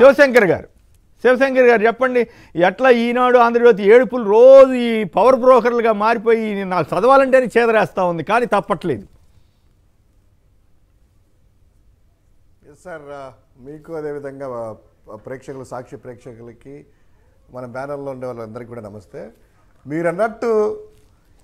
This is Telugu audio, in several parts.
శివశంకర్ గారు శివశంకర్ గారు చెప్పండి ఎట్లా ఈనాడు ఆంధ్రజ్యోతి ఏడుపులు రోజు ఈ పవర్ బ్రోకర్లుగా మారిపోయి నాకు చదవాలంటే చేదరేస్తూ ఉంది కానీ తప్పట్లేదు సార్ uh, మీకు అదేవిధంగా ప్రేక్షకులు సాక్షి ప్రేక్షకులకి మన బ్యానర్లో ఉండే వాళ్ళందరికీ కూడా నమస్తే మీరు అన్నట్టు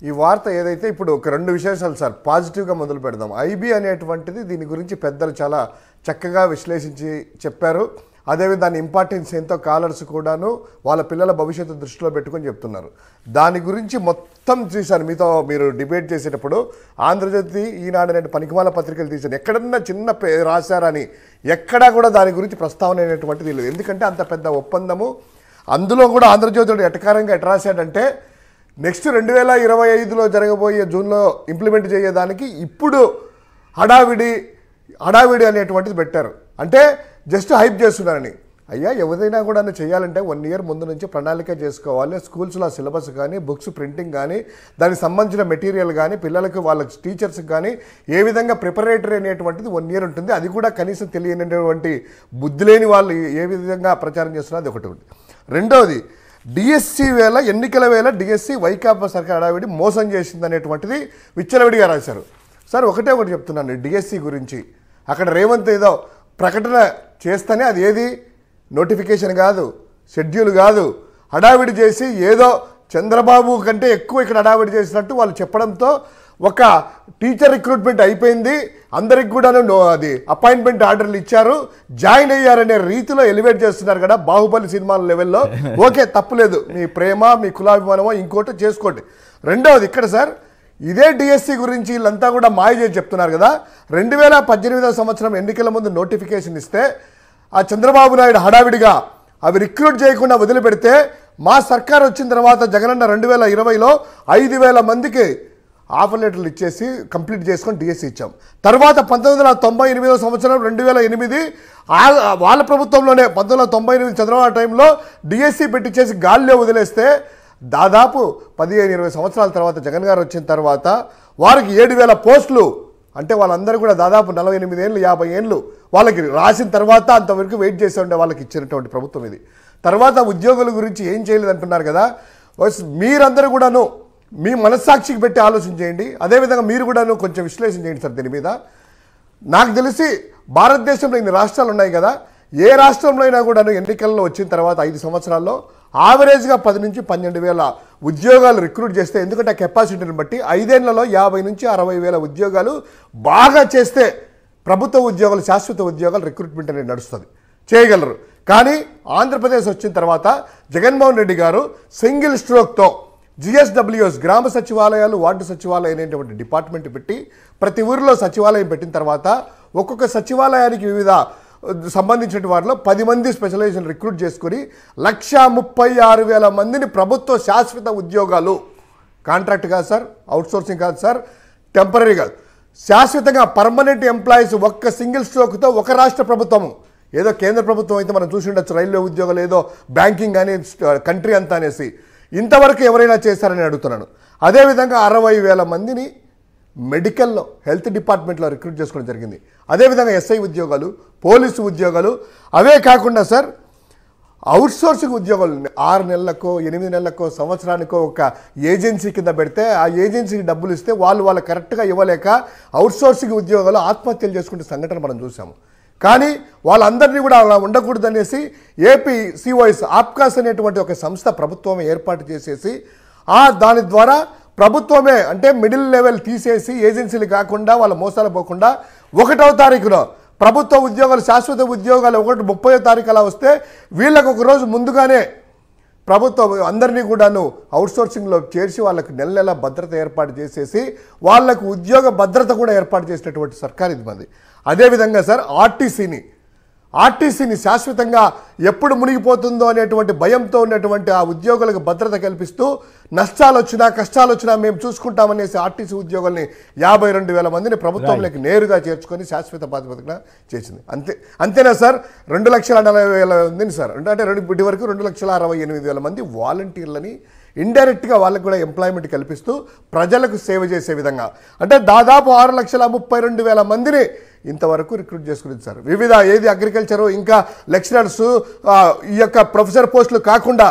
ఈ వార్త ఏదైతే ఇప్పుడు ఒక రెండు విశేషాలు సార్ పాజిటివ్గా మొదలు పెడదాం ఐబీ అనేటువంటిది దీని గురించి పెద్దలు చాలా చక్కగా విశ్లేషించి చెప్పారు అదేవిధంగా దాని ఇంపార్టెన్స్ ఎంతో కాలర్స్ కూడాను వాళ్ళ పిల్లల భవిష్యత్తు దృష్టిలో పెట్టుకొని చెప్తున్నారు దాని గురించి మొత్తం చూశాను మీతో మీరు డిబేట్ చేసేటప్పుడు ఆంధ్రజ్యోతి ఈనాడు నేను పనికిమాల పత్రికలు తీశాను ఎక్కడన్నా చిన్న రాశారని ఎక్కడా కూడా దాని గురించి ప్రస్తావన అనేటువంటిది లేదు ఎందుకంటే అంత పెద్ద ఒప్పందము అందులో కూడా ఆంధ్రజ్యోతుడు ఎటకారంగా ఎట రాశాడంటే నెక్స్ట్ రెండు వేల ఇరవై ఐదులో జరగబోయే జూన్లో ఇంప్లిమెంట్ చేయడానికి ఇప్పుడు హడావిడి హడావిడి అనేటువంటిది పెట్టారు అంటే జస్ట్ హైప్ చేస్తున్నారని అయ్యా ఎవరైనా కూడా చేయాలంటే వన్ ఇయర్ ముందు నుంచి ప్రణాళిక చేసుకోవాలి స్కూల్స్లో సిలబస్ కానీ బుక్స్ ప్రింటింగ్ కానీ దానికి సంబంధించిన మెటీరియల్ కానీ పిల్లలకు వాళ్ళ టీచర్స్కి కానీ ఏ విధంగా ప్రిపరేటరీ అనేటువంటిది వన్ ఇయర్ ఉంటుంది అది కూడా కనీసం తెలియనటువంటి బుద్ధి లేని వాళ్ళు ఏ విధంగా ప్రచారం చేస్తున్నారు అది ఒకటి రెండవది డిఎస్సి వేళ ఎన్నికల వేళ డిఎస్సి వైకాపా సర్కార్ హడావిడి మోసం చేసింది అనేటువంటిది విచ్చలవిడిగా రాశారు సార్ ఒకటే ఒకటి చెప్తున్నాను డిఎస్సి గురించి అక్కడ రేవంత్ ఏదో ప్రకటన చేస్తేనే అది ఏది నోటిఫికేషన్ కాదు షెడ్యూల్ కాదు హడావిడి చేసి ఏదో చంద్రబాబు కంటే ఎక్కువ ఇక్కడ హడావిడి చేసినట్టు వాళ్ళు చెప్పడంతో ఒక టీచర్ రిక్రూట్మెంట్ అయిపోయింది అందరికి కూడాను అది అపాయింట్మెంట్ ఆర్డర్లు ఇచ్చారు జాయిన్ అయ్యారనే రీతిలో ఎలివేట్ చేస్తున్నారు కదా బాహుబలి సినిమాల లెవెల్లో ఓకే తప్పులేదు మీ ప్రేమ మీ కులాభిమానమో ఇంకోటి చేసుకోండి రెండవది ఇక్కడ సార్ ఇదే డిఎస్సీ గురించి వీళ్ళంతా కూడా మాయ చేసి చెప్తున్నారు కదా రెండు వేల పద్దెనిమిదవ సంవత్సరం ఎన్నికల ముందు నోటిఫికేషన్ ఇస్తే ఆ చంద్రబాబు నాయుడు హడావిడిగా అవి రిక్రూట్ చేయకుండా వదిలిపెడితే మా సర్కార్ వచ్చిన తర్వాత జగనన్న రెండు వేల ఇరవైలో ఐదు వేల మందికి ఆఫర్ లెటర్లు ఇచ్చేసి కంప్లీట్ చేసుకొని డిఎస్సి ఇచ్చాం తర్వాత పంతొమ్మిది వందల తొంభై ఎనిమిదో సంవత్సరం రెండు వేల ఎనిమిది వాళ్ళ ప్రభుత్వంలోనే పంతొమ్మిది వందల తొంభై ఎనిమిది చంద్రబాబు టైంలో డిఎస్సి పెట్టించేసి గాల్లో వదిలేస్తే దాదాపు పదిహేను ఇరవై సంవత్సరాల తర్వాత జగన్ గారు వచ్చిన తర్వాత వారికి ఏడు వేల పోస్టులు అంటే వాళ్ళందరూ కూడా దాదాపు నలభై ఎనిమిది ఏళ్ళు యాభై ఏళ్ళు వాళ్ళకి రాసిన తర్వాత అంతవరకు వెయిట్ చేసి ఉండే వాళ్ళకి ఇచ్చినటువంటి ప్రభుత్వం ఇది తర్వాత ఉద్యోగుల గురించి ఏం చేయలేదు అంటున్నారు కదా మీరందరూ కూడాను మీ మనస్సాక్షికి పెట్టి ఆలోచన చేయండి అదేవిధంగా మీరు కూడాను కొంచెం విశ్లేషణ చేయండి సార్ దీని మీద నాకు తెలిసి భారతదేశంలో ఇన్ని రాష్ట్రాలు ఉన్నాయి కదా ఏ రాష్ట్రంలో అయినా కూడాను ఎన్నికల్లో వచ్చిన తర్వాత ఐదు సంవత్సరాల్లో ఆవరేజ్గా పది నుంచి పన్నెండు వేల ఉద్యోగాలు రిక్రూట్ చేస్తే ఎందుకంటే ఆ కెపాసిటీని బట్టి ఐదేళ్లలో యాభై నుంచి అరవై వేల ఉద్యోగాలు బాగా చేస్తే ప్రభుత్వ ఉద్యోగాలు శాశ్వత ఉద్యోగాలు రిక్రూట్మెంట్ అనేది నడుస్తుంది చేయగలరు కానీ ఆంధ్రప్రదేశ్ వచ్చిన తర్వాత జగన్మోహన్ రెడ్డి గారు సింగిల్ స్ట్రోక్తో జిఎస్డబ్ల్యూఎస్ గ్రామ సచివాలయాలు వార్డు సచివాలయం అనేటువంటి డిపార్ట్మెంట్ పెట్టి ప్రతి ఊరిలో సచివాలయం పెట్టిన తర్వాత ఒక్కొక్క సచివాలయానికి వివిధ సంబంధించిన వారిలో పది మంది స్పెషలైజేషన్ రిక్రూట్ చేసుకొని లక్ష ముప్పై ఆరు వేల మందిని ప్రభుత్వ శాశ్వత ఉద్యోగాలు కాంట్రాక్ట్ కాదు సార్ అవుట్సోర్సింగ్ కాదు సార్ టెంపరీ కాదు శాశ్వతంగా పర్మనెంట్ ఎంప్లాయీస్ ఒక్క సింగిల్ స్ట్రోక్తో ఒక రాష్ట్ర ప్రభుత్వము ఏదో కేంద్ర ప్రభుత్వం అయితే మనం చూసి ఉండొచ్చు రైల్వే ఉద్యోగాలు ఏదో బ్యాంకింగ్ కానీ కంట్రీ అంతా అనేసి ఇంతవరకు ఎవరైనా చేశారని అడుగుతున్నాను అదేవిధంగా అరవై వేల మందిని మెడికల్లో హెల్త్ డిపార్ట్మెంట్లో రిక్రూట్ చేసుకోవడం జరిగింది అదేవిధంగా ఎస్ఐ ఉద్యోగాలు పోలీసు ఉద్యోగాలు అవే కాకుండా సార్ అవుట్సోర్సింగ్ ఉద్యోగాలు ఆరు నెలలకో ఎనిమిది నెలలకో సంవత్సరానికో ఒక ఏజెన్సీ కింద పెడితే ఆ ఏజెన్సీకి డబ్బులు ఇస్తే వాళ్ళు వాళ్ళు కరెక్ట్గా ఇవ్వలేక అవుట్సోర్సింగ్ ఉద్యోగాలు ఆత్మహత్యలు చేసుకుంటే సంఘటన మనం చూసాము కానీ వాళ్ళందరినీ కూడా అలా ఉండకూడదనేసి ఏపీ సిఓఎస్ ఆప్కాస్ అనేటువంటి ఒక సంస్థ ప్రభుత్వం ఏర్పాటు చేసేసి ఆ దాని ద్వారా ప్రభుత్వమే అంటే మిడిల్ లెవెల్ తీసేసి ఏజెన్సీలు కాకుండా వాళ్ళ మోసాలు పోకుండా ఒకటవ తారీఖులో ప్రభుత్వ ఉద్యోగాలు శాశ్వత ఉద్యోగాలు ఒకటి ముప్పై తారీఖు అలా వస్తే వీళ్ళకు ఒకరోజు ముందుగానే ప్రభుత్వం అందరినీ కూడాను అవుట్సోర్సింగ్లో చేర్చి వాళ్ళకు నెల నెల భద్రత ఏర్పాటు చేసేసి వాళ్లకు ఉద్యోగ భద్రత కూడా ఏర్పాటు చేసినటువంటి సర్కార్ ఇది మంది అదేవిధంగా సార్ ఆర్టీసీని ఆర్టీసీని శాశ్వతంగా ఎప్పుడు మునిగిపోతుందో అనేటువంటి భయంతో ఉన్నటువంటి ఆ ఉద్యోగులకు భద్రత కల్పిస్తూ నష్టాలు వచ్చినా కష్టాలు వచ్చినా మేము చూసుకుంటామనేసి ఆర్టీసీ ఉద్యోగుల్ని యాభై రెండు వేల మందిని ప్రభుత్వంలోకి నేరుగా చేర్చుకొని శాశ్వత బాధ్యతగా చేసింది అంతే అంతేనా సార్ రెండు లక్షల నలభై వేల మందిని సార్ అంటే రెండు ఇప్పటి వరకు రెండు లక్షల అరవై ఎనిమిది వేల మంది వాలంటీర్లని ఇండైరెక్ట్గా వాళ్ళకు కూడా ఎంప్లాయ్మెంట్ కల్పిస్తూ ప్రజలకు సేవ చేసే విధంగా అంటే దాదాపు ఆరు లక్షల ముప్పై రెండు వేల మందిని ఇంతవరకు రిక్రూట్ చేసుకునేది సార్ వివిధ ఏది అగ్రికల్చరు ఇంకా లెక్చరర్స్ ఈ యొక్క ప్రొఫెసర్ పోస్టులు కాకుండా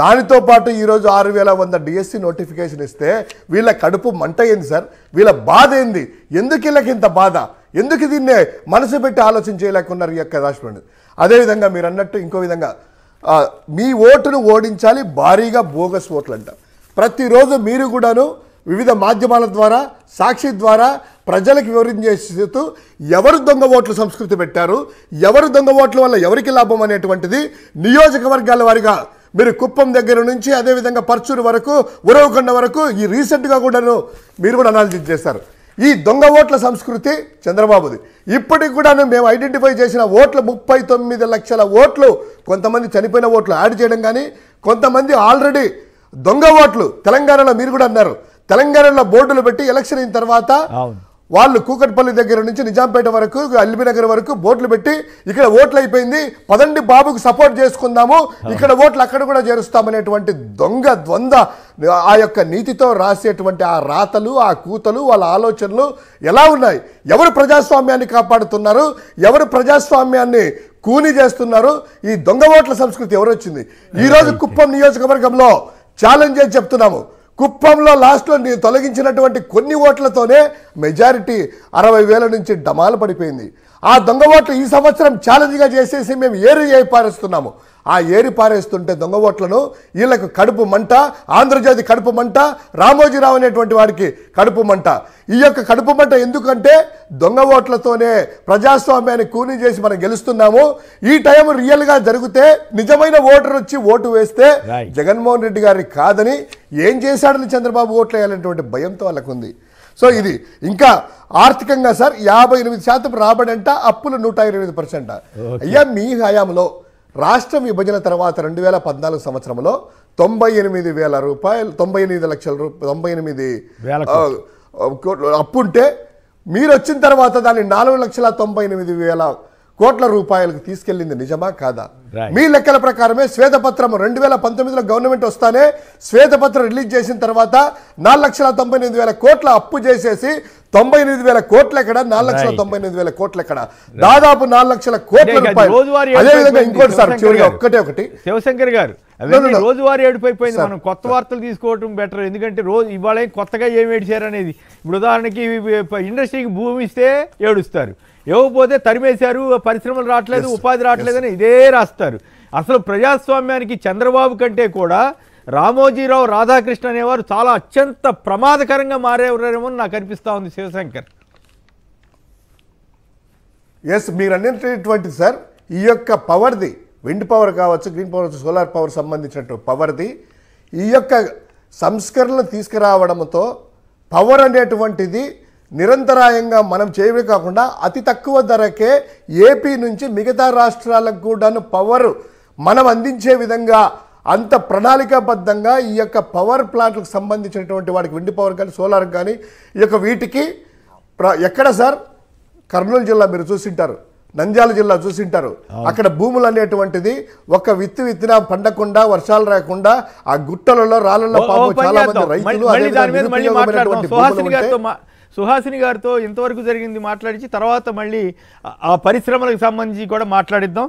దానితో పాటు ఈరోజు ఆరు వేల వంద డిఎస్సి నోటిఫికేషన్ ఇస్తే వీళ్ళ కడుపు మంట అయింది సార్ వీళ్ళ బాధ ఏంది ఎందుకు వీళ్ళకి ఇంత బాధ ఎందుకు దీన్నే మనసు పెట్టి ఆలోచన చేయలేకున్నారు ఈ యొక్క రాష్ట్రం అదేవిధంగా మీరు అన్నట్టు ఇంకో విధంగా మీ ఓటును ఓడించాలి భారీగా బోగస్ ఓట్లు అంట ప్రతిరోజు మీరు కూడాను వివిధ మాధ్యమాల ద్వారా సాక్షి ద్వారా ప్రజలకు చేస్తూ ఎవరు దొంగ ఓట్లు సంస్కృతి పెట్టారు ఎవరు దొంగ ఓట్ల వల్ల ఎవరికి లాభం అనేటువంటిది నియోజకవర్గాల వారిగా మీరు కుప్పం దగ్గర నుంచి అదేవిధంగా పర్చూరు వరకు ఉరవకొండ వరకు ఈ రీసెంట్గా కూడాను మీరు కూడా అనాలిసిస్ చేశారు ఈ దొంగ ఓట్ల సంస్కృతి చంద్రబాబుది ఇప్పటికి కూడాను మేము ఐడెంటిఫై చేసిన ఓట్లు ముప్పై తొమ్మిది లక్షల ఓట్లు కొంతమంది చనిపోయిన ఓట్లు యాడ్ చేయడం కానీ కొంతమంది ఆల్రెడీ దొంగ ఓట్లు తెలంగాణలో మీరు కూడా అన్నారు తెలంగాణలో బోర్డులు పెట్టి ఎలక్షన్ అయిన తర్వాత వాళ్ళు కూకట్పల్లి దగ్గర నుంచి నిజాంపేట వరకు నగర్ వరకు బోట్లు పెట్టి ఇక్కడ ఓట్లు అయిపోయింది పదండి బాబుకు సపోర్ట్ చేసుకుందాము ఇక్కడ ఓట్లు అక్కడ కూడా చేరుస్తామనేటువంటి దొంగ ద్వంద్వ ఆ యొక్క నీతితో రాసేటువంటి ఆ రాతలు ఆ కూతలు వాళ్ళ ఆలోచనలు ఎలా ఉన్నాయి ఎవరు ప్రజాస్వామ్యాన్ని కాపాడుతున్నారు ఎవరు ప్రజాస్వామ్యాన్ని కూని చేస్తున్నారు ఈ దొంగ ఓట్ల సంస్కృతి ఎవరొచ్చింది ఈరోజు కుప్పం నియోజకవర్గంలో ఛాలెంజ్ అని చెప్తున్నాము కుప్పంలో లాస్ట్లో నేను తొలగించినటువంటి కొన్ని ఓట్లతోనే మెజారిటీ అరవై వేల నుంచి డమాలు పడిపోయింది ఆ దొంగ ఓట్లు ఈ సంవత్సరం ఛాలెంజ్గా చేసేసి మేము ఏరి పారేస్తున్నాము ఆ ఏరి పారేస్తుంటే దొంగ ఓట్లను వీళ్ళకు కడుపు మంట ఆంధ్రజ్యోతి కడుపు మంట రామోజీరావు అనేటువంటి వాడికి కడుపు మంట ఈ యొక్క కడుపు మంట ఎందుకంటే దొంగ ఓట్లతోనే ప్రజాస్వామ్యాన్ని కూని చేసి మనం గెలుస్తున్నాము ఈ టైం రియల్గా జరిగితే నిజమైన ఓటర్ వచ్చి ఓటు వేస్తే జగన్మోహన్ రెడ్డి గారి కాదని ఏం చేశాడని చంద్రబాబు ఓట్లు వేయాలనేటువంటి భయంతో వాళ్ళకుంది సో ఇది ఇంకా ఆర్థికంగా సార్ యాభై ఎనిమిది శాతం రాబడంట అప్పులు నూట ఇరవై ఎనిమిది పర్సెంట్ అయ్యా మీ హయాంలో రాష్ట్ర విభజన తర్వాత రెండు వేల పద్నాలుగు సంవత్సరంలో తొంభై ఎనిమిది వేల రూపాయలు తొంభై ఎనిమిది లక్షల రూపాయలు తొంభై ఎనిమిది అప్పు ఉంటే మీరు వచ్చిన తర్వాత దాన్ని నాలుగు లక్షల తొంభై ఎనిమిది వేల కోట్ల రూపాయలకు తీసుకెళ్లింది నిజమా కాదా మీ లెక్కల ప్రకారమే శ్వేతపత్రం రెండు వేల పంతొమ్మిదిలో గవర్నమెంట్ వస్తానే శ్వేతపత్రం రిలీజ్ చేసిన తర్వాత నాలుగు లక్షల తొంభై ఎనిమిది వేల కోట్ల అప్పు చేసేసి తొంభై ఎనిమిది వేల కోట్లు ఎక్కడ నాలుగు లక్షల తొంభై ఎనిమిది వేల కోట్లు ఎక్కడ దాదాపు నాలుగు లక్షల కోట్ల అదేవిధంగా ఇంకోటి సార్ చివరిగా ఒక్కటే ఒకటి శివశంకర్ గారు రోజువారీ ఏడిపోయిపోయింది మనం కొత్త వార్తలు తీసుకోవటం బెటర్ ఎందుకంటే రోజు ఇవాళ కొత్తగా ఏమి ఏడిచారు అనేది ఇప్పుడు ఉదాహరణకి ఇండస్ట్రీకి భూమి ఇస్తే ఏడుస్తారు ఇవ్వకపోతే తరిమేశారు పరిశ్రమలు రావట్లేదు ఉపాధి రావట్లేదని ఇదే రాస్తారు అసలు ప్రజాస్వామ్యానికి చంద్రబాబు కంటే కూడా రామోజీరావు రాధాకృష్ణ అనేవారు చాలా అత్యంత ప్రమాదకరంగా మారేవారేమో నాకు అనిపిస్తూ ఉంది శివశంకర్ ఎస్ మీరు అన్నింటి సార్ ఈ యొక్క పవర్ది విండ్ పవర్ కావచ్చు గ్రీన్ పవర్ సోలార్ పవర్ సంబంధించినట్టు పవర్ది ఈ యొక్క సంస్కరణలు తీసుకురావడంతో పవర్ అనేటువంటిది నిరంతరాయంగా మనం చేయవే కాకుండా అతి తక్కువ ధరకే ఏపీ నుంచి మిగతా రాష్ట్రాలకు కూడాను పవర్ మనం అందించే విధంగా అంత ప్రణాళికాబద్ధంగా ఈ యొక్క పవర్ ప్లాంట్లకు సంబంధించినటువంటి వాడికి విండి పవర్ కానీ సోలార్ కానీ ఈ యొక్క వీటికి ఎక్కడ సార్ కర్నూలు జిల్లా మీరు చూసింటారు నంద్యాల జిల్లా చూసింటారు అక్కడ భూములు అనేటువంటిది ఒక విత్తు విత్తిన పండకుండా వర్షాలు రాకుండా ఆ గుట్టలలో రాళ్ళలో పాపం చాలా మంది రైతులు సుహాసిని గారితో ఇంతవరకు జరిగింది మాట్లాడించి తర్వాత మళ్ళీ ఆ పరిశ్రమలకు సంబంధించి కూడా మాట్లాడిద్దాం